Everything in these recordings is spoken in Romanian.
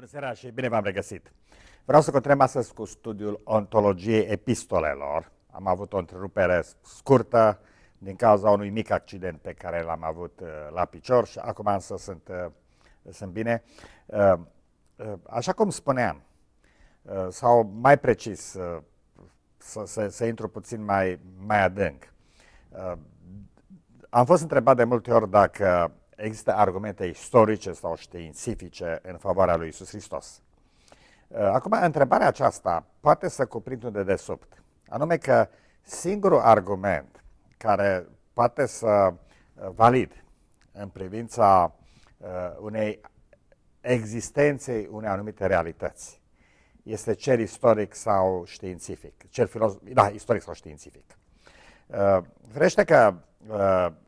Bună seara și bine v-am regăsit! Vreau să continuăm astăzi cu studiul ontologiei epistolelor. Am avut o întrerupere scurtă din cauza unui mic accident pe care l-am avut uh, la picior și acum însă sunt, uh, sunt bine. Uh, așa cum spuneam, sau mai precis, să, să, să intru puțin mai, mai adânc. Am fost întrebat de multe ori dacă există argumente istorice sau științifice în favoarea lui Isus Hristos. Uh, acum, întrebarea aceasta poate să cuprind de dedesubt, anume că singurul argument care poate să uh, valid în privința uh, unei existenței unei anumite realități este cel istoric sau științific, cel filozof, da, istoric sau științific. Vrește că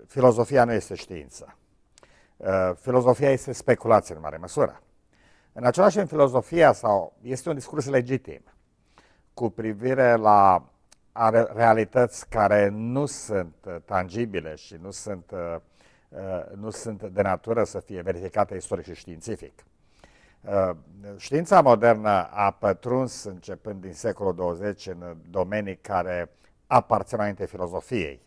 filozofia nu este știință. Uh, filozofia este speculație în mare măsură. În același în filozofia sau este un discurs legitim cu privire la realități care nu sunt uh, tangibile și nu sunt, uh, nu sunt de natură să fie verificate istoric și științific. Știința modernă a pătruns începând din secolul 20 în domenii care aparțin înainte filozofiei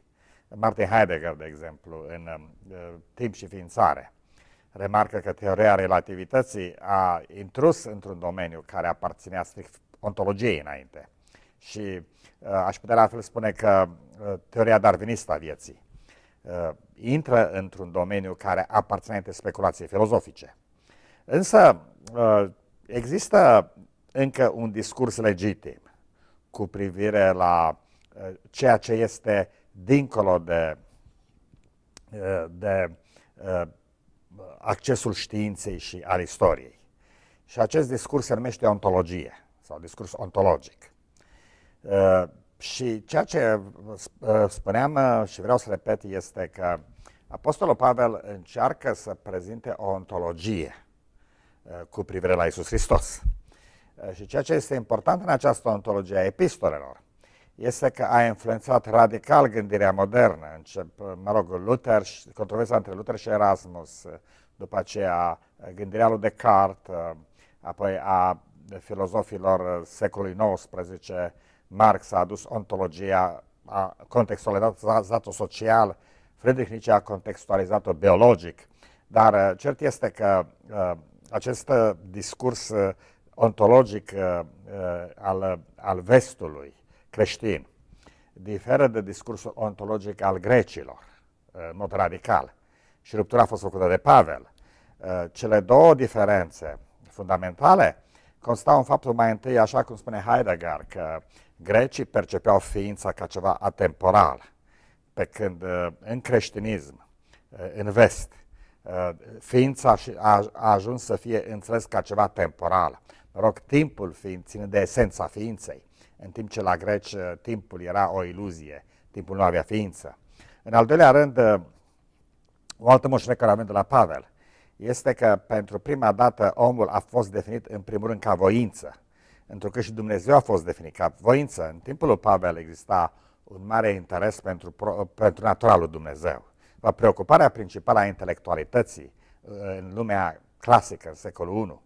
Martin Heidegger, de exemplu, în uh, Timp și Ființare, remarcă că teoria relativității a intrus într-un domeniu care aparținea strict ontologiei înainte. Și uh, aș putea la fel spune că uh, teoria darwinistă a vieții uh, intră într-un domeniu care aparține de speculației filozofice. Însă uh, există încă un discurs legitim cu privire la uh, ceea ce este uh, dincolo de, eh, de eh, accesul științei și al istoriei. Și acest discurs se numește ontologie sau discurs ontologic. Eh, și ceea ce spuneam și vreau să repet este că Apostolul Pavel încearcă să prezinte o ontologie cu privire la Isus Hristos. Și ceea ce este important în această ontologie a epistolelor este că a influențat radical gândirea modernă, încep, mă rog, Luther, controversa între Luther și Erasmus, după aceea gândirea lui Descartes, apoi a filozofilor secolului XIX, Marx a adus ontologia, a contextualizat-o social, Friedrich Nietzsche a contextualizat-o biologic, dar uh, cert este că uh, acest uh, discurs ontologic al, al vestului, creștin diferă de discursul ontologic al grecilor, uh, în mod radical. Și ruptura a fost făcută de Pavel. Uh, cele două diferențe fundamentale constau în faptul mai întâi, așa cum spune Heidegger, că grecii percepeau ființa ca ceva atemporal, pe când uh, în creștinism, în vest, ființa a ajuns să fie înțeles ca ceva temporal. Mă rog, timpul fiind ține de esența ființei în timp ce la greci uh, timpul era o iluzie, timpul nu avea ființă. În al doilea rând, uh, o altă moșire care avem de la Pavel este că pentru prima dată omul a fost definit în primul rând ca voință, pentru că și Dumnezeu a fost definit ca voință. În timpul lui Pavel exista un mare interes pentru, pentru natura lui Dumnezeu. Preocuparea principală a intelectualității uh, în lumea clasică, în secolul I,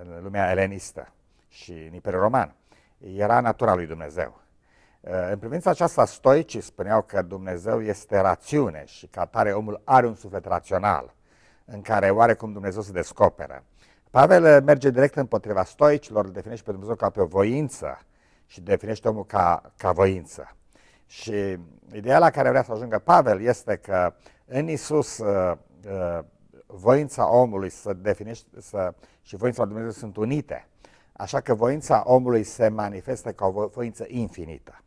în lumea elenistă și în imperiul roman, era natura lui Dumnezeu. Uh, în privința aceasta, stoicii spuneau că Dumnezeu este rațiune și că atare omul are un suflet rațional în care oarecum Dumnezeu se descoperă. Pavel uh, merge direct împotriva stoicilor, îl definește pe Dumnezeu ca pe o voință și definește omul ca, ca voință. Și ideea la care vrea să ajungă Pavel este că în Isus uh, voința omului să definește, să, și voința lui Dumnezeu sunt unite Așa că voința omului se manifestă ca o voință infinită.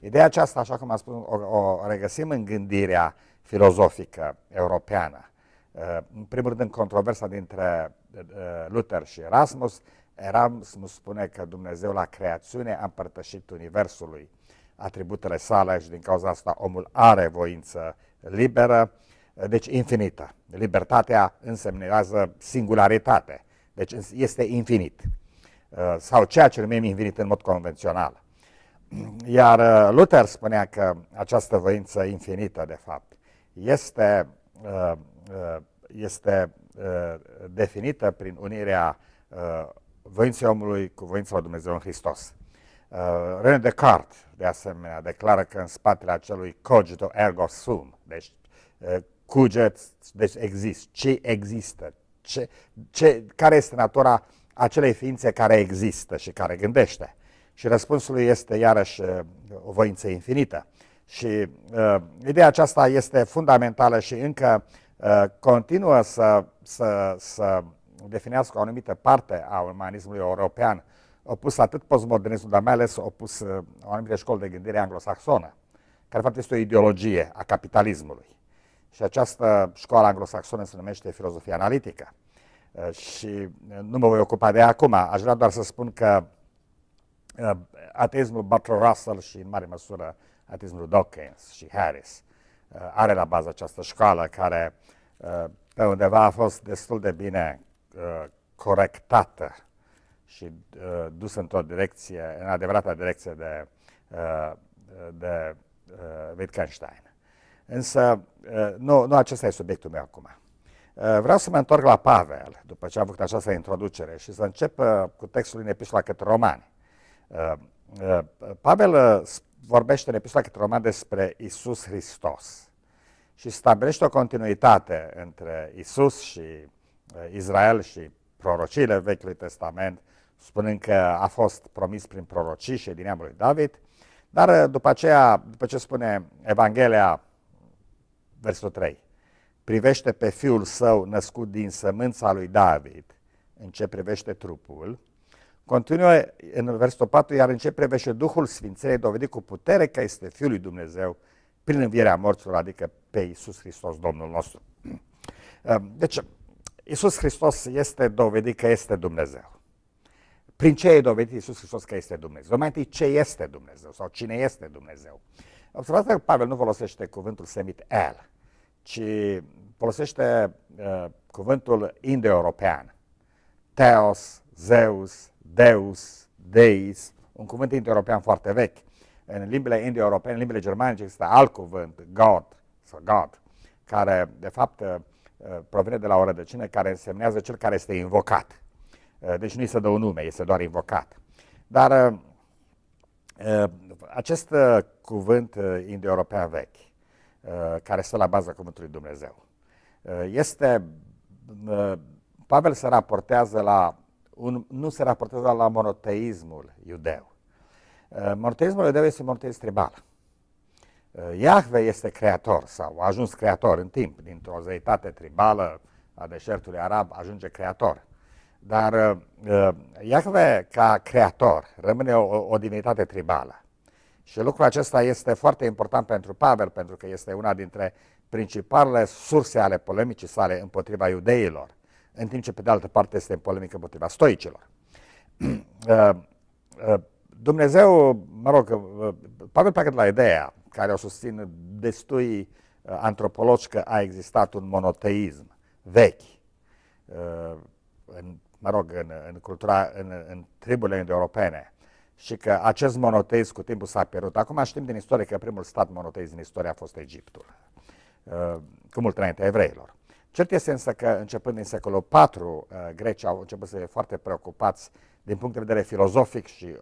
Ideea aceasta, așa cum am spus, o, o regăsim în gândirea filozofică europeană. Uh, în primul rând, în controversa dintre uh, Luther și Erasmus, Erasmus spune că Dumnezeu la creațiune a împărtășit Universului atributele sale și din cauza asta omul are voință liberă, uh, deci infinită. Libertatea însemnează singularitate, deci este infinit. Uh, sau ceea ce numim infinit în mod convențional. Iar uh, Luther spunea că această voință infinită, de fapt, este, uh, este definită prin unirea voinței omului cu voința lui Dumnezeu în Hristos. René Descartes, de asemenea, declară că în spatele acelui cogito ergo sum, deci cuget, deci există, ce există, ce, ce, care este natura uh, acelei ființe care există și care gândește. Și răspunsul este iarăși uh, o voință infinită. Și uh, ideea aceasta este fundamentală și încă uh, continuă să, să, să definească o anumită parte a umanismului european, opus atât postmodernismul, dar mai ales opus uh, o anumită școală de gândire anglosaxonă, care fapt este o ideologie a capitalismului. Și această școală anglosaxonă se numește filozofia analitică. Eh, și eh, nu mă voi ocupa de acum. Aș vrea doar să spun că eh, ateismul Butler Russell și în mare măsură ateismul Dawkins și Harris are la bază această școală care pe undeva a fost destul de bine corectată și dusă într-o direcție, în adevărata direcție de, de Wittgenstein. Însă nu, nu acesta e subiectul meu acum. Eh, vreau să mă întorc la Pavel, după ce am făcut această introducere, și să încep eh, cu textul din Epistola către Romani. Eh, Pavel vorbește în Epistola către Romani despre Isus Hristos și stabilește o continuitate între Isus și Israel și prorociile Vechiului Testament, spunând că a fost promis prin prorocii și din neamul lui David, dar după aceea, după ce spune Evanghelia, versetul 3, privește pe fiul său născut din sămânța lui David, în ce privește trupul, continuă în versetul 4, iar în ce privește Duhul Sfințeniei dovedit cu putere că este Fiul lui Dumnezeu prin învierea morților, adică pe Iisus Hristos, Domnul nostru. Ehm, deci, Iisus Hristos este dovedit că este Dumnezeu. Prin ce e dovedit Iisus Hristos că este Dumnezeu? Mai întâi, ce este Dumnezeu sau cine este Dumnezeu? Observați că Pavel nu folosește cuvântul semit el, ci folosește uh, cuvântul indo-european. Theos, Zeus, Deus, Deis, un cuvânt indo-european foarte vechi. În limbile indo-europene, în limbile germanice, există alt cuvânt, God, sau God, care de fapt uh, provine de la o rădăcină care însemnează cel care este invocat. Uh, deci nu i se dă un nume, este doar invocat. Dar uh, uh, acest uh, cuvânt indo-european vechi Uh, care stă la baza Cuvântului Dumnezeu. Uh, este, uh, Pavel se raportează la, un, nu se raportează la monoteismul iudeu. Monoteismul iudeu este monoteism tribal. Iahve este creator sau a ajuns creator în timp, dintr-o zeitate tribală a deșertului arab ajunge creator. Dar Iahve ca creator rămâne o, o divinitate tribală. Și lucrul acesta este foarte important pentru Pavel, pentru că este una dintre principalele surse ale polemicii sale împotriva iudeilor, în timp ce pe de altă parte este în polemică împotriva stoicilor. Uh, uh, Dumnezeu, mă rog, uh, Pavel pleacă de la ideea care o susțin destui antropologi că a existat un monoteism vechi, în, mă rog, în, în cultura, în, în triburile europene, și că acest monoteism cu timpul s-a pierdut. Acum știm din istorie că primul stat monoteist din istorie a fost Egiptul, uh, cu mult înainte evreilor. Cert este însă că începând din secolul IV, uh, grecii au început să fie foarte preocupați din punct de vedere filozofic și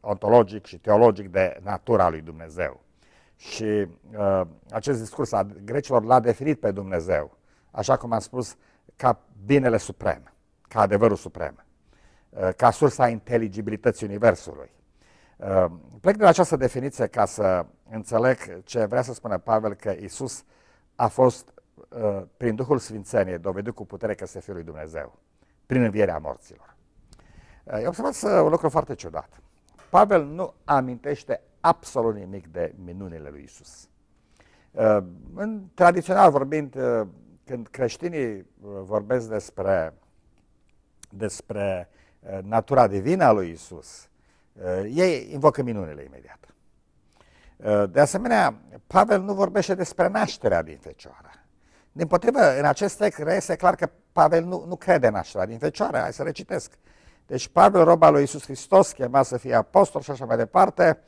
ontologic și teologic de natura lui Dumnezeu. Și uh, acest discurs a grecilor l-a definit pe Dumnezeu, așa cum am spus, ca binele suprem, ca adevărul suprem, uh, ca sursa inteligibilității Universului. Ehm, plec de la această definiție ca să înțeleg ce vrea să spună Pavel că Isus a fost eh, prin Duhul Sfințeniei dovedit cu putere că este Fiul lui Dumnezeu, prin învierea morților. Eu eh, observat un lucru foarte ciudat. Pavel nu amintește absolut nimic de minunile lui Isus. Eh, în tradițional vorbind, când creștinii vorbesc despre, despre natura divină a lui Isus, Uh, ei invocă minunile imediat. Uh, de asemenea, Pavel nu vorbește despre nașterea din fecioară. Din potrivă, în acest text reiese clar că Pavel nu, nu crede nașterea din fecioară. Hai să recitesc. Deci Pavel, roba lui Iisus Hristos, chema să fie apostol și așa mai departe,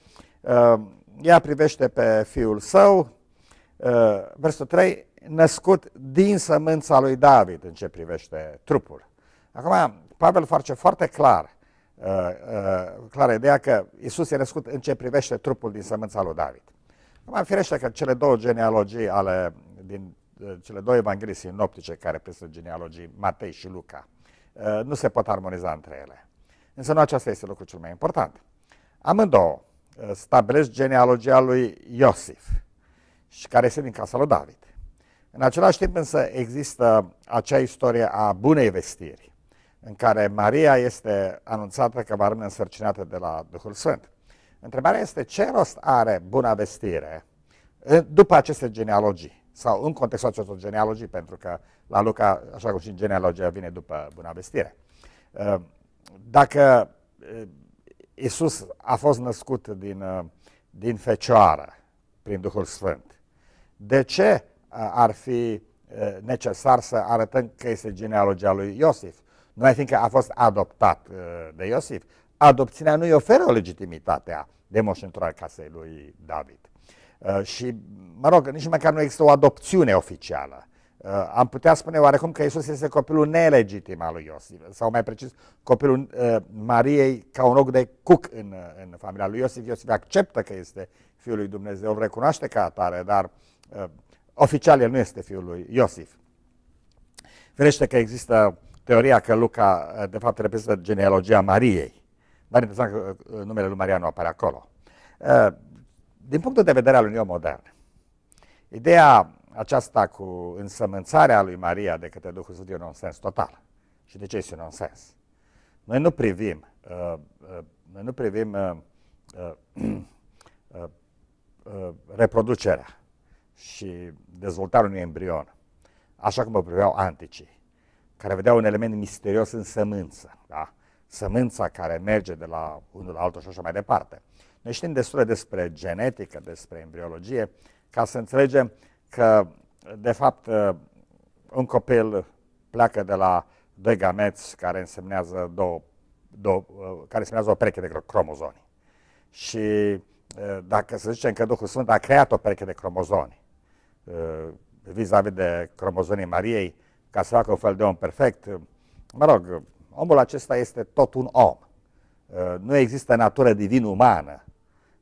uh, ea privește pe fiul său, versul 3, născut din sămânța lui David în ce privește trupul. Acum, Pavel face foarte clar Uh, uh, clară ideea că Isus e născut în ce privește trupul din sămânța lui David. Mai firește că cele două genealogii ale, din uh, cele două evanghelii sinoptice care prezintă genealogii, Matei și Luca, nu se pot armoniza între ele. Însă nu acesta este lucrul cel mai important. Amândouă stabilesc genealogia lui Iosif, și care este din casa lui David. În același timp însă există acea istorie a bunei vestiri, în care Maria este anunțată că va rămâne însărcinată de la Duhul Sfânt. Întrebarea este ce rost are buna vestire după aceste genealogii sau în contextul acestor genealogii, pentru că la Luca, așa cum și în genealogia, vine după buna vestire. Dacă Isus a fost născut din, din fecioară prin Duhul Sfânt, de ce ar fi necesar să arătăm că este genealogia lui Iosif? Noi fiindcă a fost adoptat uh, de Iosif, adopțiunea nu-i oferă legitimitate de moșentura casei lui David. Uh, și, mă rog, nici măcar nu există o adopțiune oficială. Uh, am putea spune oarecum că Isus este copilul nelegitim al lui Iosif, sau mai precis, copilul Mariei ca un loc de cuc în, în familia lui Iosif. Iosif acceptă că este fiul lui Dumnezeu, îl recunoaște ca atare, dar oficial el nu este fiul lui Iosif. Vrește că există teoria că Luca, de fapt, reprezintă genealogia Mariei. Dar interesant că uh, numele lui Maria nu apare acolo. Uh, din punctul de vedere al unui om modern, ideea aceasta cu însămânțarea lui Maria de către Duhul Sfânt e un nonsens total. Și de ce este un nonsens? Noi nu privim, uh, noi nu privim reproducerea și dezvoltarea unui embrion, așa cum o priveau anticii care vedea un element misterios în sămânță, da? sămânța care merge de la unul la altul și așa mai departe. Noi știm destul despre genetică, despre embriologie, ca să înțelegem că, de fapt, un copil pleacă de la doi gameți care însemnează, două, două, care însemnează o pereche de cromozoni. Și dacă să zicem că Duhul Sfânt a creat o pereche de cromozoni, vis-a-vis de cromozonii Mariei, ca să facă un fel de om perfect. Mă rog, omul acesta este tot un om. Uh, nu există natură divin-umană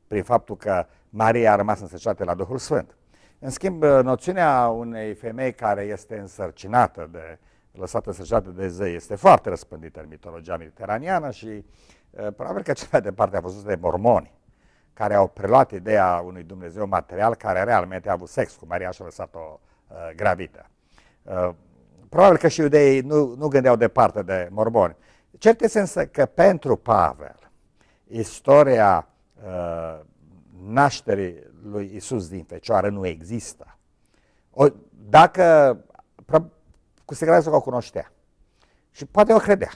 prin faptul că Maria a rămas însărcinată la Duhul Sfânt. În schimb, uh, noțiunea unei femei care este însărcinată de lăsată însărcinată de zei este foarte răspândită în mitologia mediteraneană. și uh, probabil că cea mai departe a fost de mormoni care au preluat ideea unui Dumnezeu material care realmente a avut sex cu Maria și a lăsat-o uh, gravită. Uh, probabil că și iudeii nu, nu gândeau departe de mormoni. Cert este însă că pentru Pavel, istoria uh, nașterii lui Isus din Fecioară nu există. O, dacă, cu siguranță că o cunoștea. Și poate o credea.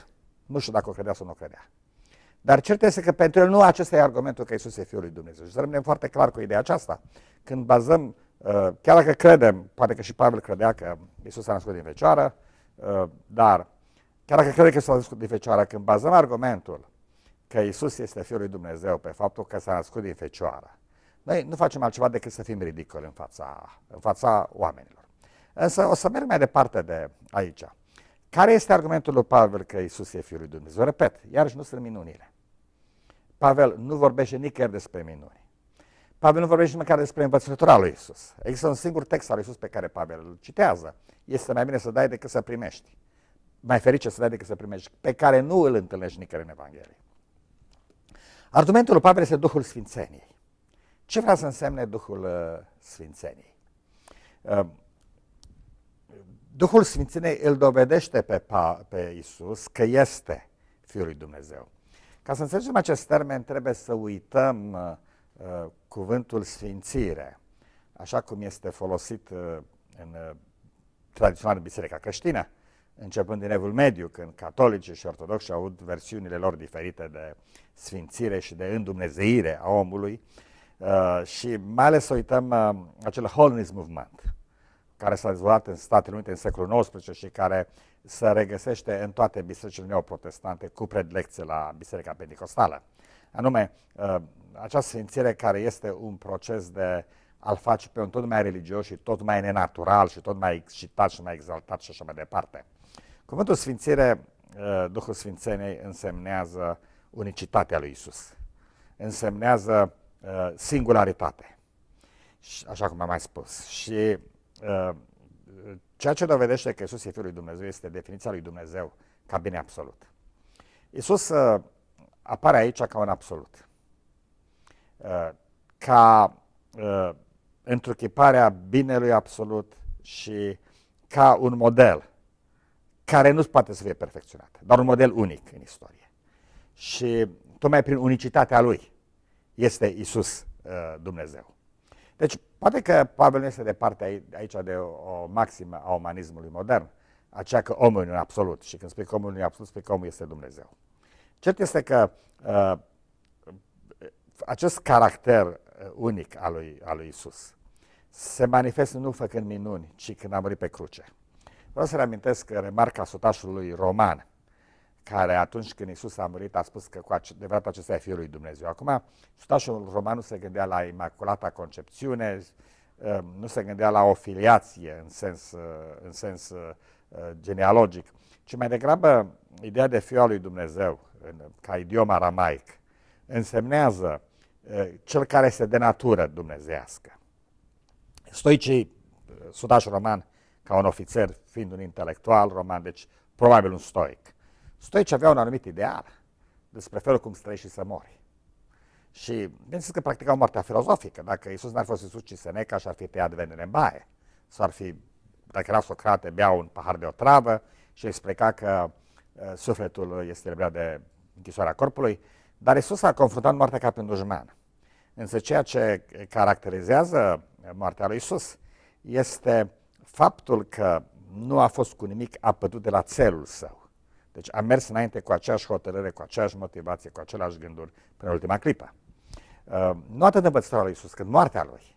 Nu știu dacă o credea sau nu o credea. Dar cert este că pentru el nu acesta e argumentul că Isus e Fiul lui Dumnezeu. Și să rămânem foarte clar cu ideea aceasta. Când bazăm, uh, chiar dacă credem, poate că și Pavel credea că Iisus s-a născut din fecioară, uh, dar chiar dacă crede că s-a născut din fecioară, când bazăm argumentul că Iisus este Fiul lui Dumnezeu pe faptul că s-a născut din fecioară, noi nu facem altceva decât să fim ridicoli în fața, în fața oamenilor. Însă o să merg mai departe de aici. Care este argumentul lui Pavel că Isus e Fiul lui Dumnezeu? Repet, iarăși nu sunt minunile. Pavel nu vorbește nicăieri despre minuni. Pavel nu vorbește măcar despre învățătura lui Isus. Există un singur text al lui Isus pe care Pavel îl citează. Este mai bine să dai decât să primești. Mai ferice să dai decât să primești, pe care nu îl întâlnești nicăieri în Evanghelie. Argumentul lui Pavel este Duhul Sfințeniei. Ce vrea să însemne Duhul uh, Sfințeniei? Uh, Duhul Sfințeniei îl dovedește pe, pa, pe Isus că este Fiul lui Dumnezeu. Ca să înțelegem acest termen, trebuie să uităm uh, Uh, cuvântul sfințire, așa cum este folosit uh, în uh, tradițional în biserica creștină, începând din Evul Mediu, când catolicii și ortodoxi avut versiunile lor diferite de sfințire și de îndumnezeire a omului și mai ales să uităm acel holiness movement care s-a dezvoltat în Statele Unite în secolul XIX și care se regăsește în toate bisericile neoprotestante cu predilecție la Biserica Pentecostală. Anume, uh, această sfințire care este un proces de a-l face pe un tot mai religios și tot mai nenatural și tot mai excitat și mai exaltat și așa mai departe. Cuvântul sfințire, uh, Duhul Sfințeniei însemnează unicitatea lui Isus. Însemnează uh, singularitate, așa cum am mai spus. Și ceea ce dovedește că Isus e Fiul lui Dumnezeu este definiția lui Dumnezeu ca bine absolut. Isus apare aici ca un absolut. Uh, ca uh, întruchiparea binelui absolut și ca un model care nu poate să fie perfecționat, dar un model unic în istorie. Și tocmai prin unicitatea lui este Isus uh, Dumnezeu. Deci, poate că Pavel nu este departe aici de o maximă a umanismului modern, aceea că omul e un absolut. Și când spui că omul e un absolut, spui că omul este Dumnezeu. Cert este că uh, acest caracter uh, unic al lui, al lui Isus se manifestă nu făcând minuni, ci când a murit pe cruce. Vreau să reamintesc uh, remarca sutașului roman, care atunci când Isus a murit a spus că cu adevărat acesta e Fiul lui Dumnezeu. Acum, sutașul roman nu se gândea la Imaculata Concepțiune, uh, nu se gândea la o filiație în sens, în sens genealogic, ci mai degrabă ideea de Fiul al lui Dumnezeu, în, ca idiom aramaic, însemnează cel care este de natură dumnezească. Stoicii, sudaș roman, ca un ofițer, fiind un intelectual roman, deci probabil un stoic. Stoici aveau un anumit ideal despre felul cum să trăiești și să mori. Și bineînțeles că practicau moartea filozofică. Dacă Iisus n-ar fi fost Iisus, ci Seneca și-ar fi tăiat venele în baie. Sau ar fi, dacă era Socrate, bea un pahar de o travă și explica că uh, sufletul este lebrat de închisoarea corpului, dar Isus a confruntat moartea ca pe un dușman. Însă ceea ce caracterizează moartea lui Isus este faptul că nu a fost cu nimic apătut de la țelul său. Deci a mers înainte cu aceeași hotărâre, cu aceeași motivație, cu același gânduri până în ultima clipă. Uh, nu atât învățătura lui Isus, cât moartea lui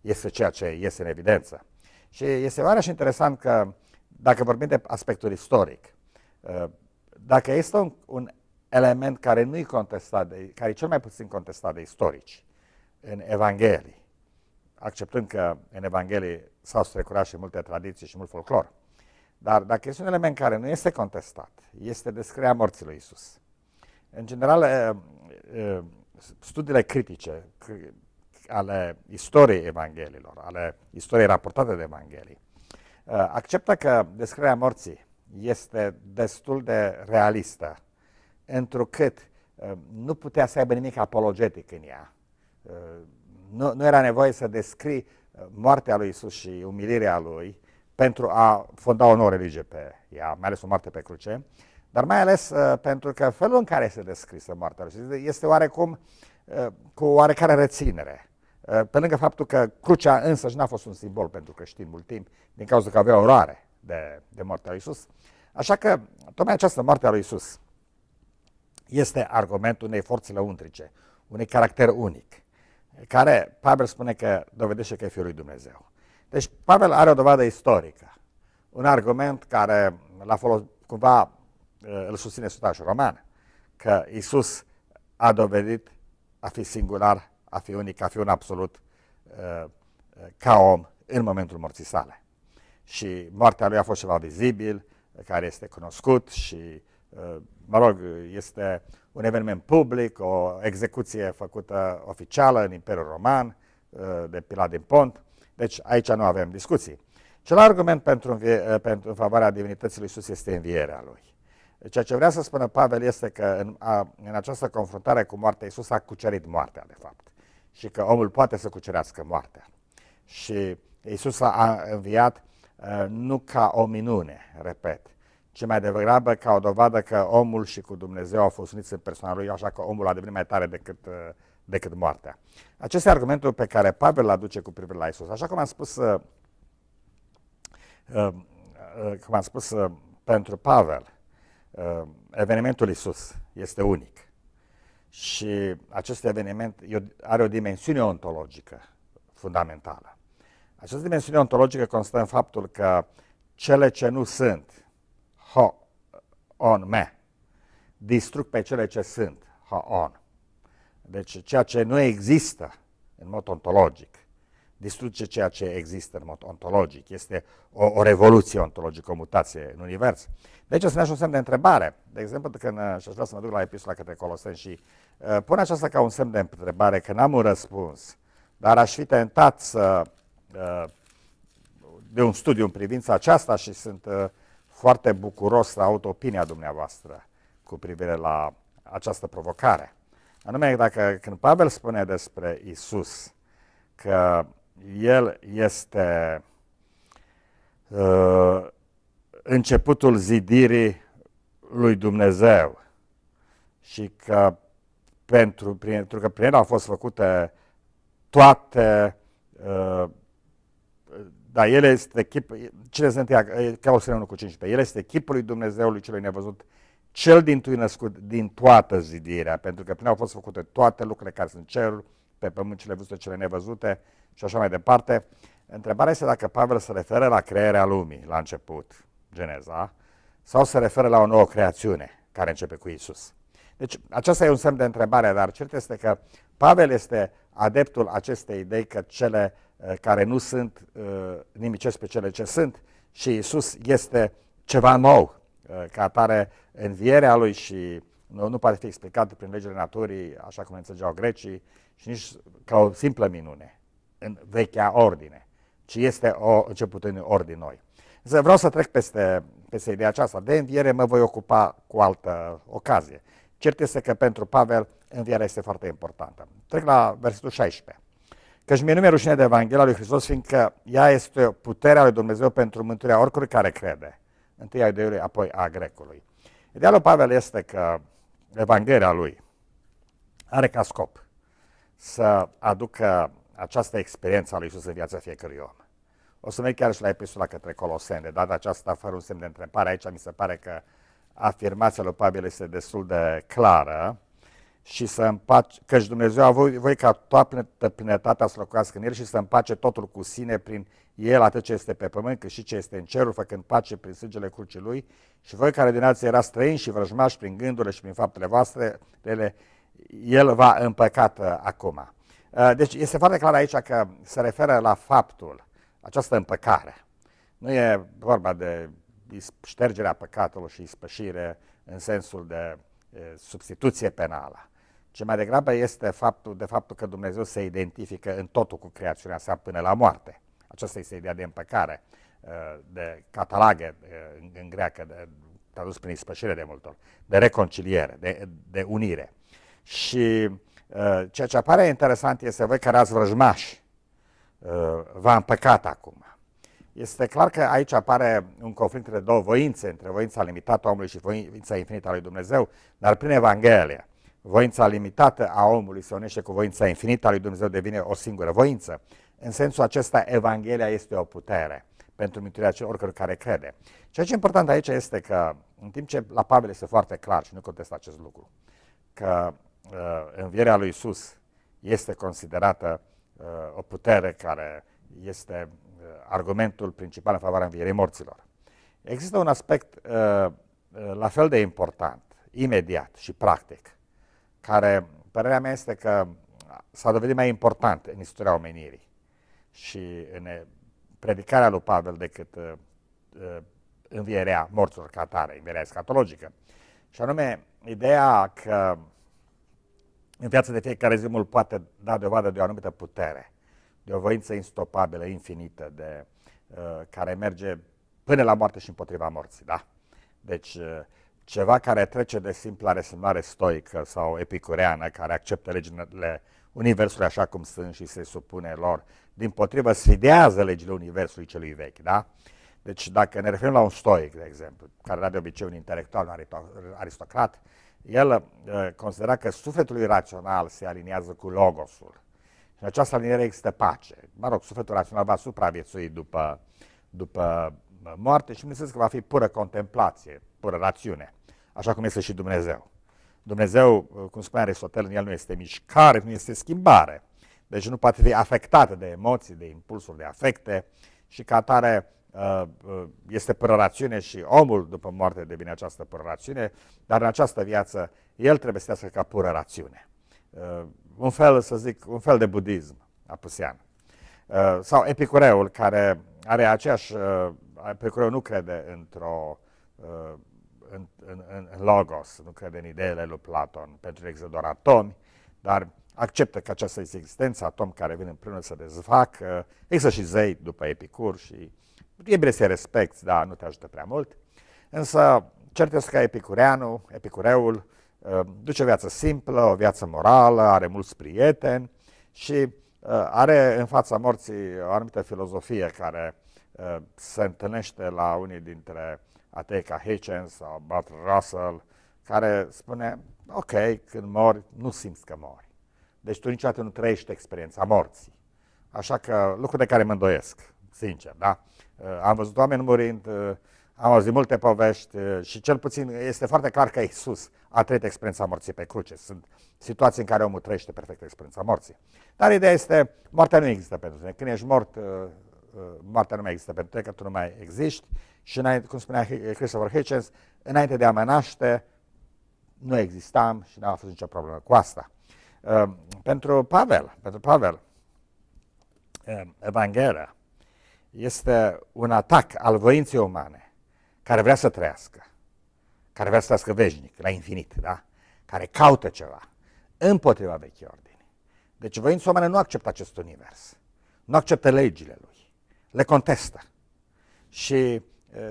este ceea ce iese în evidență. Și este și interesant că, dacă vorbim de aspectul istoric, uh, dacă este un, un element care nu e contestat, de, care e cel mai puțin contestat de istorici în Evanghelie, acceptând că în Evanghelie s-au strecurat și multe tradiții și mult folclor. Dar dacă este un element care nu este contestat, este descrierea morții lui Isus. În general, eh, eh, studiile critice ale istoriei Evanghelilor, ale istoriei raportate de Evanghelii, eh, acceptă că descrierea morții este destul de realistă întrucât uh, nu putea să aibă nimic apologetic în ea. Uh, nu, nu era nevoie să descrii uh, moartea lui Isus și umilirea lui pentru a funda o nouă religie pe ea, mai ales o moarte pe cruce, dar mai ales pentru că felul în care se descrisă moartea lui Isus este oarecum cu oarecare reținere. Pe lângă faptul că crucea și n-a fost un simbol pentru creștini mult timp, din cauza că avea oroare de, de moartea lui Isus. Așa că, tocmai această moarte a lui Isus este argumentul unei forțe lăuntrice, unui caracter unic, care Pavel spune că dovedește că e Fiul lui Dumnezeu. Deci Pavel are o dovadă istorică, un argument care l-a folosit, cumva eh, îl susține sutașul roman, că Isus a dovedit a fi singular, a fi unic, a fi un absolut eh, ca om în momentul morții sale. Și moartea lui a fost ceva vizibil, care este cunoscut și mă rog, este un eveniment public, o execuție făcută oficială în Imperiul Roman, uh, de Pilat din Pont, deci aici nu avem discuții. Cel argument pentru, învie, uh, pentru favoarea divinității lui Iisus este învierea lui. Ceea ce vrea să spună Pavel este că în, a, în această confruntare cu moartea, Iisus a cucerit moartea, de fapt, și că omul poate să cucerească moartea. Și Iisus a înviat uh, nu ca o minune, repet, ci mai degrabă ca o dovadă că omul și cu Dumnezeu au fost uniți în persoana lui, așa că omul a devenit mai tare decât, uh, decât moartea. Acesta e argumentul pe care Pavel îl aduce cu privire la Isus. Așa cum am spus, uh, uh, uh, cum am spus uh, pentru Pavel, uh, evenimentul Isus este unic. Și acest eveniment are o dimensiune ontologică fundamentală. Această dimensiune ontologică constă în faptul că cele ce nu sunt, ha on me. Distrug pe cele ce sunt, ha on. Deci ceea ce nu există în mod ontologic, distruge ceea ce există în mod ontologic. Este o, o revoluție ontologică, o mutație în univers. Deci o să ne un semn de întrebare. De exemplu, când uh, și aș vrea să mă duc la epistola către Coloseni și uh, pun aceasta ca un semn de întrebare, că n-am un răspuns, dar aș fi tentat să uh, de un studiu în privința aceasta și sunt uh, foarte bucuros să aud opinia dumneavoastră cu privire la această provocare. Anume, dacă când Pavel spune despre Isus că El este uh, începutul zidirii lui Dumnezeu și că pentru, pentru că prin El au fost făcute toate uh, da, el este chip, cine se întâia, Clausul 1 cu 15, el este chipul lui Dumnezeului celui nevăzut, cel din tui născut din toată zidirea, pentru că prin au fost făcute toate lucrurile care sunt cerul, pe pământ cele văzute, cele nevăzute și așa mai departe. Întrebarea este dacă Pavel se referă la crearea lumii la început, Geneza, sau se referă la o nouă creațiune care începe cu Isus. Deci aceasta e un semn de întrebare, dar cert este că Pavel este adeptul acestei idei că cele Uh, care nu sunt uh, nimicesc pe cele ce sunt și Isus este ceva nou, uh, ca atare învierea lui și nu, nu poate fi explicat prin legile naturii, așa cum înțelegeau grecii, și nici ca o simplă minune în vechea ordine, ci este o început în ordin noi. Însă vreau să trec peste, peste ideea aceasta. De înviere mă voi ocupa cu altă ocazie. Cert este că pentru Pavel învierea este foarte importantă. Trec la versetul 16. Căci mie nu mi-e rușine de Evanghelia lui Hristos, fiindcă ea este puterea lui Dumnezeu pentru mântuirea oricui care crede. Întâi a iudeiului, apoi a grecului. Idealul Pavel este că Evanghelia lui are ca scop să aducă această experiență a lui Iisus în viața fiecărui om. O să merg chiar și la epistola către Colosene, dar aceasta fără un semn de întrebare. Aici mi se pare că afirmația lui Pavel este destul de clară și să împace, căci Dumnezeu a voi, voi ca toată plinătatea să locuiască în el și să împace totul cu sine prin el, atât ce este pe pământ cât și ce este în cerul, făcând pace prin sângele crucii lui. Și voi care alții erați străini și vrăjmași prin gândurile și prin faptele voastre, ele, el va împăcat acum. Uh, deci este foarte clar aici că se referă la faptul, această împăcare. Nu e vorba de ștergerea păcatului și ispășire în sensul de substituție penală ci mai degrabă este faptul de faptul că Dumnezeu se identifică în totul cu creațiunea sa până la moarte. Aceasta este ideea de împăcare, uh, de catalagă uh, în greacă, de, tradus prin ispășire de multor, de reconciliere, de, de unire. Și uh, ceea ce apare interesant este voi care ați vrăjmași, v-a împăcat acum. Este clar că aici apare un conflict între două voințe, între voința limitată a omului și voința infinită a lui Dumnezeu, dar prin Evanghelie voința limitată a omului se unește cu voința infinită a lui Dumnezeu, devine o singură voință. În sensul acesta, Evanghelia este o putere pentru mântuirea celor care crede. Ceea ce e important aici este că, în timp ce la Pavel este foarte clar și nu contestă acest lucru, că uh, învierea lui Isus este considerată uh, o putere care este uh, argumentul principal în favoarea învierii morților. Există un aspect uh, uh la fel de important, imediat și practic, care, părerea mea este că s-a dovedit mai important în istoria omenirii și în eh, predicarea lui Pavel decât uh, învierea morților ca tare învierea escatologică. Și anume, ideea că în viața de fiecare zi mult poate da dovadă de o anumită putere, de o voință instopabilă, infinită, de, uh, care merge până la moarte și împotriva morții. Da? Deci, uh, ceva care trece de simpla resemnare stoică sau epicureană, care acceptă legile Universului așa cum sunt și se supune lor, din potrivă sfidează legile Universului celui vechi, da? Deci dacă ne referim la un stoic, de exemplu, care era de obicei un intelectual, un aristocrat, el uh, considera că sufletul irațional se aliniază cu logosul. Și în această aliniere există pace. Mă rog, sufletul rațional va supraviețui după, după moarte și bineînțeles că va fi pură contemplație, pură rațiune, așa cum este și Dumnezeu. Dumnezeu, uh, cum spune Aristotel, în el nu este mișcare, nu este schimbare. Deci nu poate fi afectat de emoții, de impulsuri, de afecte și ca atare uh, uh, este prărațiune și omul după moarte devine această prărațiune, dar în această viață el trebuie să iasă ca pură rațiune. Un fel, să zic, un fel de budism apusian. Sau epicureul care are aceeași... Epicureul nu crede într-o în, în, în, în logos, nu crede în ideile lui Platon, pentru că există doar atomi, dar acceptă că aceasta este existența, atom care vin împreună să dezfacă, există și zei după Epicur și e bine să-i respecti, dar nu te ajută prea mult. Însă, cert este că epicureanul, epicureul, uh, duce o viață simplă, o viață morală, are mulți prieteni și uh, are în fața morții o anumită filozofie care uh, se întâlnește la unii dintre Ateca Hitchens sau Bart Russell, care spune, ok, când mori, nu simți că mori. Deci tu niciodată nu trăiești experiența morții. Așa că lucruri de care mă îndoiesc, sincer, da? Uh, am văzut oameni murind, uh, am auzit multe povești uh, și cel puțin este foarte clar că Isus a trăit experiența morții pe cruce. Sunt situații în care omul trăiește perfect experiența morții. Dar ideea este, moartea nu există pentru tine. Când ești mort, Uh, moartea nu mai există pentru tine, că tu nu mai existi. Și înainte, cum spunea Christopher Hitchens, înainte de a mă naște, nu existam și n a fost nicio problemă cu asta. Uh, pentru Pavel, pentru Pavel, uh, Evanghelia este un atac al voinței umane care vrea să trăiască, care vrea să trăiască veșnic, la infinit, da? care caută ceva împotriva vechii ordini. Deci voința umană nu acceptă acest univers, nu acceptă legile lui le contestă. Și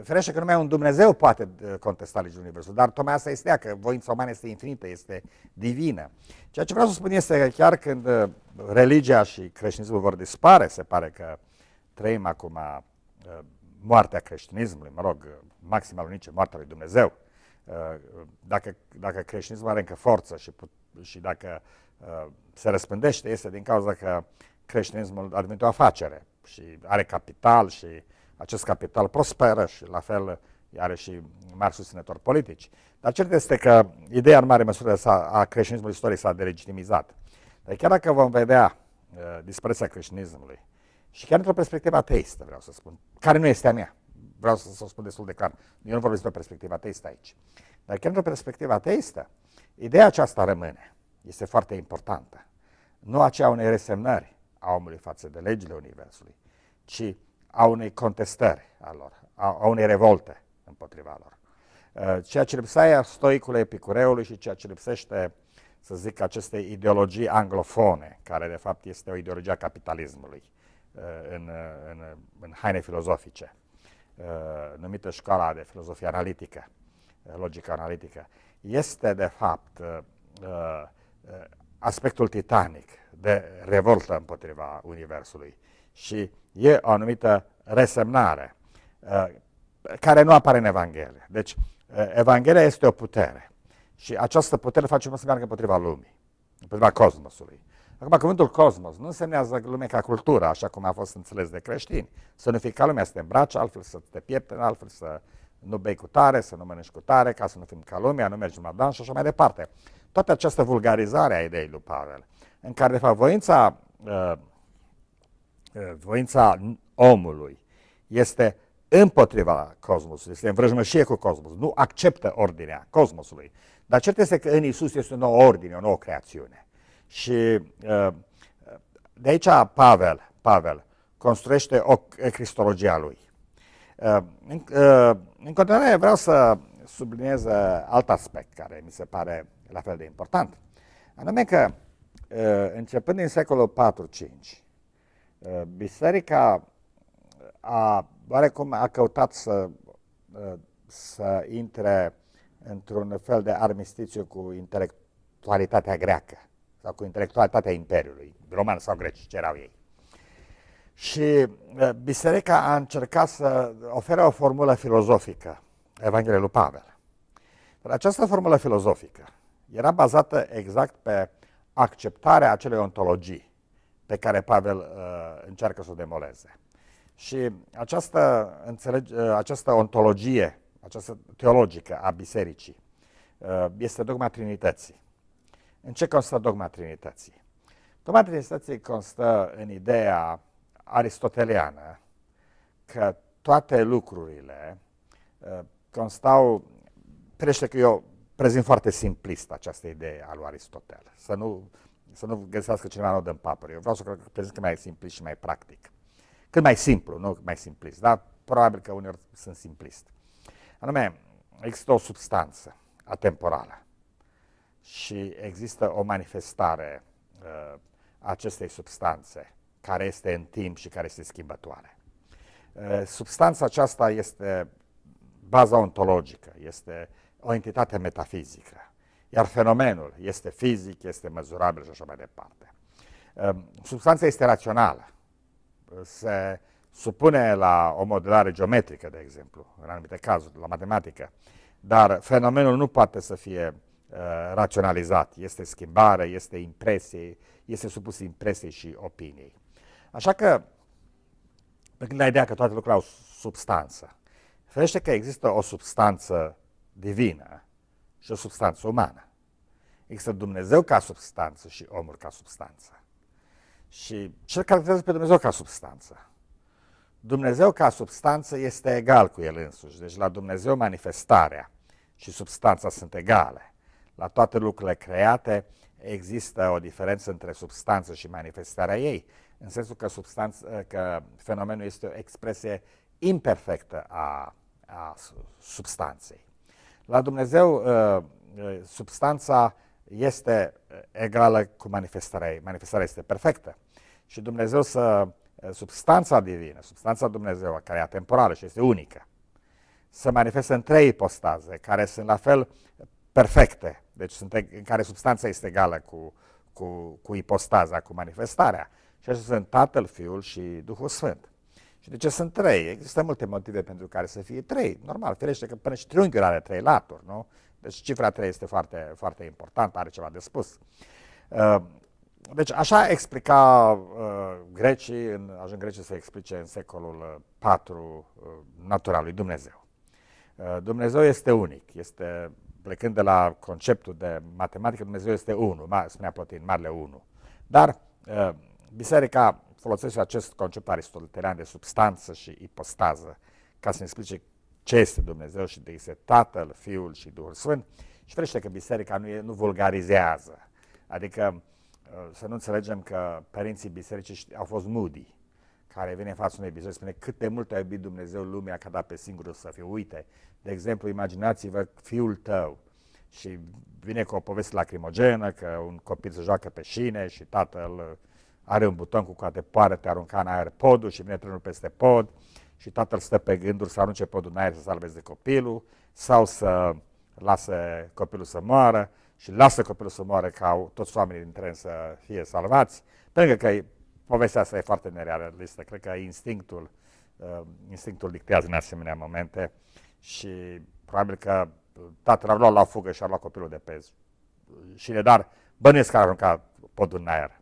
Ferește că numai un Dumnezeu poate contesta legile Universului, dar tocmai asta este ea, că voința umană este infinită, este divină. Ceea ce vreau să spun este că chiar când religia și creștinismul vor dispare, se pare că trăim acum moartea creștinismului, mă rog, maxima lunice, moartea lui Dumnezeu. Dacă, dacă creștinismul are încă forță și, put, și dacă se răspândește, este din cauza că creștinismul a devenit o afacere și are capital și acest capital prosperă și la fel are și mari susținători politici. Dar cert este că ideea în mare măsură a creștinismului istoric s-a delegitimizat. Dar chiar dacă vom vedea uh, dispreția creștinismului și chiar într-o perspectivă ateistă, vreau să spun, care nu este a mea, vreau să, să o spun destul de clar, eu nu vorbesc de o perspectivă ateistă aici, dar chiar într-o perspectivă ateistă, ideea aceasta rămâne, este foarte importantă, nu aceea unei resemnări, a omului față de legile Universului, ci a unei contestări a lor, a, a unei revolte împotriva lor. Uh, ceea ce lipsea stoicului epicureului și ceea ce lipsește, să zic, acestei ideologii anglofone, care de fapt este o ideologie a capitalismului uh, în, uh, în, în haine filozofice, numită școala de filozofie analitică, logică analitică, este de fapt aspectul titanic de revoltă împotriva Universului și e o anumită resemnare uh, care nu apare în Evanghelie. Deci, uh, Evanghelia este o putere și această putere face să meargă împotriva lumii, împotriva cosmosului. Acum, cuvântul cosmos nu însemnează lumea ca cultură, așa cum a fost înțeles de creștini. Să nu fii ca lumea, să te îmbraci, altfel să te piepteni, altfel să nu bei cu tare, să nu mănânci cu tare, ca să nu fim ca lumea, nu mergem la dans și așa mai departe toată această vulgarizare a ideii lui Pavel, în care, de fapt, voința, uh, uh, voința omului este împotriva cosmosului, este în vrăjmășie cu cosmosul, nu acceptă ordinea cosmosului. Dar cert este că în Isus este o nouă ordine, o nouă creațiune. Și uh, de aici Pavel, Pavel construiește o cristologie a lui. În, în continuare vreau să subliniez alt aspect care mi se pare la fel de important. Anume că, uh, începând din secolul 4-5, uh, biserica uh, a, oarecum a căutat să, să intre într-un fel de armistițiu cu intelectualitatea greacă sau cu intelectualitatea Imperiului, roman sau greci, ce erau ei. Și biserica a încercat să ofere o formulă filozofică, Evanghelia lui Pavel. Dar această formulă filozofică era bazată exact pe acceptarea acelei ontologii pe care Pavel uh, încearcă să o demoleze. Și această, înțelege, uh, această ontologie, această teologică a bisericii, uh, este dogma Trinității. În ce constă dogma Trinității? Dogma Trinității constă în ideea aristoteliană că toate lucrurile uh, constau, prește că eu prezint foarte simplist această idee a lui Aristotel. Să nu, să nu găsească cineva nu în papă. Eu vreau să prezint că mai simplist și mai practic. Cât mai simplu, nu mai simplist, dar probabil că uneori sunt simplist. Anume, există o substanță atemporală și există o manifestare uh, acestei substanțe care este în timp și care este schimbătoare. Uh, substanța aceasta este baza ontologică, este uh, o entitate metafizică. Iar fenomenul este fizic, este măzurabil și așa mai departe. Ehm, substanța este rațională. Se supune la o modelare geometrică, de exemplu, în anumite cazuri, la matematică. Dar fenomenul nu poate să fie eh, raționalizat. Este schimbare, este impresie, este supus impresiei și opiniei. Așa că, pe când la ideea că toate lucrurile au substanță, ferește că există o substanță divină și o substanță umană. Există Dumnezeu ca substanță și omul ca substanță. Și ce caracterizează pe Dumnezeu ca substanță? Dumnezeu ca substanță este egal cu el însuși. Deci la Dumnezeu manifestarea și substanța sunt egale. La toate lucrurile create există o diferență între substanță și manifestarea ei, în sensul că, substanță, că fenomenul este o expresie imperfectă a, a substanței. La Dumnezeu, uh, uh, substanța este uh, egală cu manifestarea ei. Manifestarea este perfectă. Și Dumnezeu să, substanța divină, substanța Dumnezeu, care e atemporală și este unică, se manifestă în trei ipostaze, care sunt la fel perfecte, deci sunt, în care substanța este egală cu, cu, cu ipostaza, cu manifestarea. Și așa sunt Tatăl, Fiul și Duhul Sfânt. Și de ce sunt trei? Există multe motive pentru care să fie trei. Normal, ferește că până și triunghiul are trei laturi, nu? Deci cifra trei este foarte, foarte importantă, are ceva de spus. Uh, deci așa explica uh, grecii, ajung grecii să explice în secolul IV uh, natura lui Dumnezeu. Dumnezeu este unic, este, plecând de la conceptul de matematică, Dumnezeu este unul, spunea Plotin, marele 1. Dar biserica folosește acest concept aristotelian de substanță și ipostază ca să ne explice ce este Dumnezeu și de este Tatăl, Fiul și Duhul Sfânt și frește că biserica nu, e, nu vulgarizează. Adică uh, să nu înțelegem că părinții bisericii au fost moody, care vine în fața unei biserici, spune cât de mult a iubit Dumnezeu lumea ca da pe singurul să fie. Uite, de exemplu, imaginați-vă fiul tău și vine cu o poveste lacrimogenă că un copil se joacă pe șine și tatăl are un buton cu coate poară, te arunca în aer podul și vine trenul peste pod și tatăl stă pe gânduri să arunce podul în aer să salveze copilul sau să lasă copilul să moară și lasă copilul să moară ca toți oamenii din tren să fie salvați. Pentru că povestea asta e foarte nerealistă. Cred că instinctul, uh, instinctul dictează în asemenea momente și probabil că tatăl a luat la fugă și a luat copilul de pe șine, dar bănuiesc că a aruncat podul în aer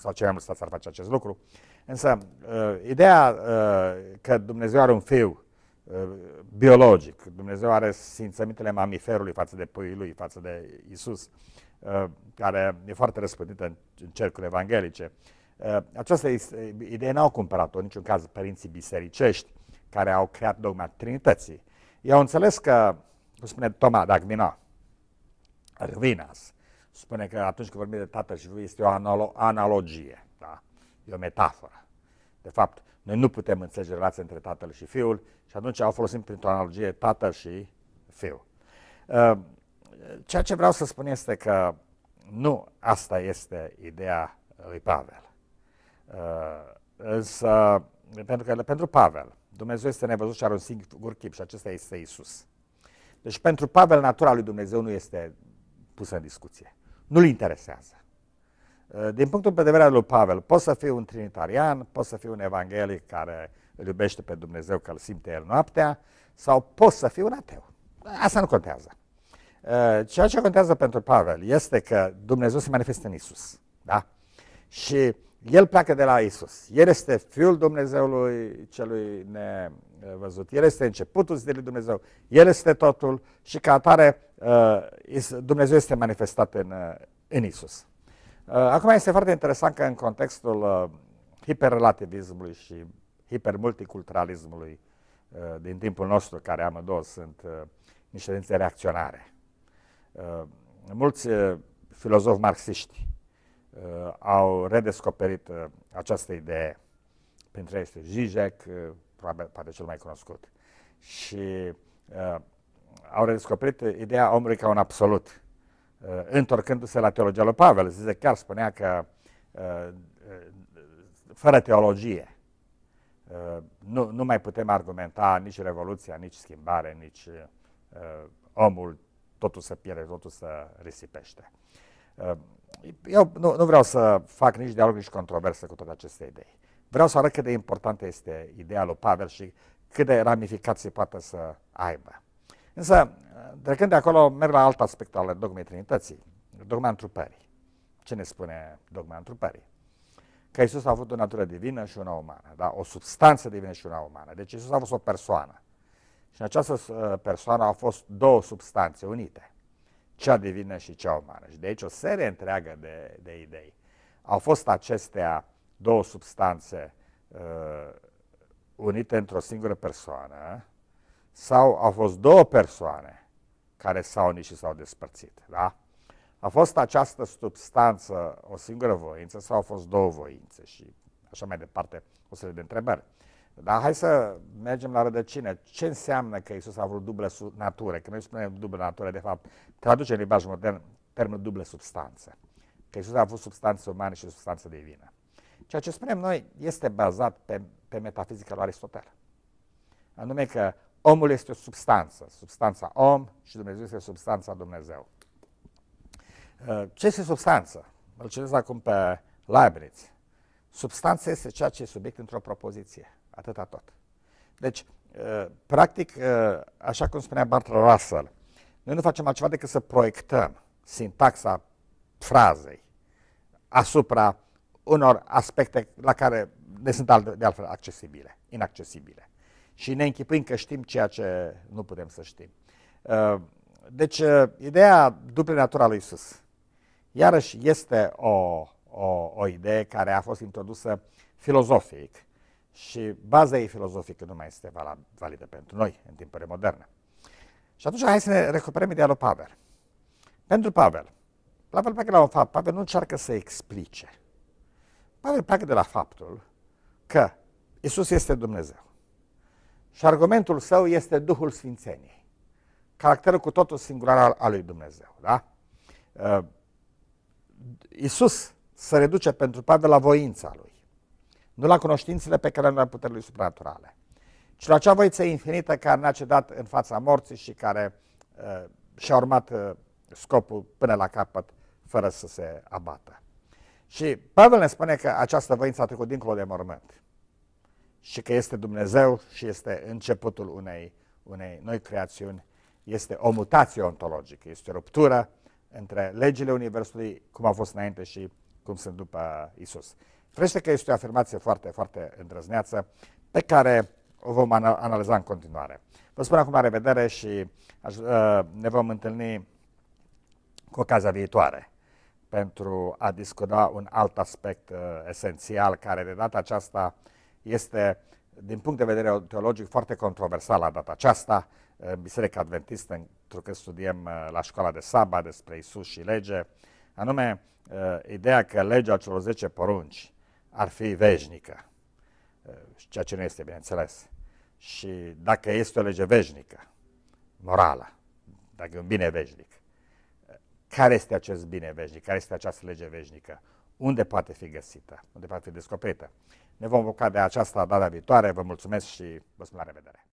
sau cei am lăsat să ar face acest lucru. Însă, uh, ideea uh, că Dumnezeu are un fiu uh, biologic, Dumnezeu are simțămintele mamiferului față de puii lui, față de Isus, care e foarte răspândită în cercuri evanghelice. Această idee n-au cumpărat-o în niciun caz părinții bisericești care au creat dogma Trinității. Ei au înțeles că, cum spune Toma d'Aquina, Rvinas, spune că atunci când vorbim de tatăl și fiul este o analo- analogie, da? e o metaforă. De fapt, noi nu putem înțelege relația între tatăl și fiul și atunci au folosit printr-o analogie tatăl și fiul. Uh, ceea ce vreau să spun este că nu asta este ideea lui Pavel. Uh, însă, pentru că pentru Pavel, Dumnezeu este nevăzut și are un singur chip și acesta este Isus. Deci pentru Pavel, natura lui Dumnezeu nu este pusă în discuție nu-l interesează. Uh, din punctul de vedere al lui Pavel, poți să fii un trinitarian, poți să fii un evanghelic care îl iubește pe Dumnezeu că îl simte el noaptea, sau poți să fii un ateu. Asta nu contează. Uh, ceea ce contează pentru Pavel este că Dumnezeu se manifestă în Isus. Da? Și el pleacă de la Isus. El este Fiul Dumnezeului celui nevăzut. El este începutul zilei Dumnezeu. El este totul și ca atare uh, Dumnezeu este manifestat în, uh, în Isus. Uh, acum este foarte interesant că în contextul hiperrelativismului și hipermulticulturalismului din timpul nostru, care amândouă sunt niște tendințe reacționare. Mulți filozofi marxiști Uh, au redescoperit uh, această idee. Printre ei este Zizek, uh, probabil poate cel mai cunoscut. Și au redescoperit ideea omului ca un absolut, întorcându-se la teologia lui Pavel. Zizek chiar spunea că fără teologie nu, nu mai putem argumenta nici revoluția, nici schimbare, nici omul totul să pierde, totul să risipește eu nu, nu vreau să fac nici dialog, nici controversă cu toate aceste idei. Vreau să arăt cât de importantă este ideea lui Pavel și cât de ramificații poate să aibă. Însă, trecând de acolo, merg la alt aspect al dogmei Trinității, dogma întrupării. Ce ne spune dogma întrupării? Că Isus a avut o natură divină și una umană, da? o substanță divină și una umană. Deci Isus a fost o persoană. Și în această uh, persoană au fost două substanțe unite cea divină și cea umană. Și de aici o serie întreagă de, de idei. Au fost acestea două substanțe uh, unite într-o singură persoană sau au fost două persoane care s-au unit și s-au despărțit. Da? A fost această substanță o singură voință sau au fost două voințe și așa mai departe o serie de întrebări. Dar hai să mergem la rădăcină. Ce înseamnă că Isus a avut dublă natură? Că noi spunem dublă natură, de fapt, traduce în limbaj modern termenul dublă substanță. Că Isus a avut substanță umană și substanță divină. Ceea ce spunem noi este bazat pe, pe metafizica lui Aristotel. Anume că omul este o substanță, substanța om și Dumnezeu este substanța Dumnezeu. Uh, ce este substanță? Îl citesc acum pe Leibniz. Substanța este ceea ce e subiect într-o propoziție atâta tot. Deci, uh, practic, uh, așa cum spunea Bart Russell, noi nu facem altceva decât să proiectăm sintaxa frazei asupra unor aspecte la care ne sunt de altfel accesibile, inaccesibile. Și ne închipuim că știm ceea ce nu putem să știm. Uh, deci, ideea duplei natura lui Isus, iarăși este o, o, o idee care a fost introdusă filozofic și baza ei filozofică nu mai este validă pentru noi în timpurile moderne. Și atunci hai să ne recuperăm ideea lui Pavel. Pentru Pavel, fel pleacă la un fapt, Pavel nu încearcă să explice. Pavel pleacă de la faptul că Isus este Dumnezeu. Și argumentul său este Duhul Sfințeniei. Caracterul cu totul singular al, al lui Dumnezeu. Da? Isus se reduce pentru Pavel la voința lui nu la cunoștințele pe care le putere lui supranaturale, ci la acea voință infinită care ne-a cedat în fața morții și care uh, și-a urmat uh, scopul până la capăt fără să se abată. Și Pavel ne spune că această voință a trecut dincolo de mormânt și că este Dumnezeu și este începutul unei, unei noi creațiuni. Este o mutație ontologică, este o ruptură între legile Universului, cum a fost înainte și cum sunt după Isus. Firește că este o afirmație foarte, foarte îndrăzneață pe care o vom analiza în continuare. Vă spun acum revedere și uh, ne vom întâlni cu ocazia viitoare pentru a discuta un alt aspect uh, esențial care de data aceasta este din punct de vedere teologic foarte controversal la data aceasta, în Biserica Adventistă, pentru că studiem uh, la școala de Saba despre Isus și lege, anume ideea că legea celor 10 porunci ar fi veșnică, ceea ce nu este, bineînțeles. Și dacă este o lege veșnică, morală, dacă e un bine veșnic, care este acest bine veșnic, care este această lege veșnică, unde poate fi găsită, unde poate fi descoperită. Ne vom buca de aceasta data viitoare, vă mulțumesc și vă spun la revedere!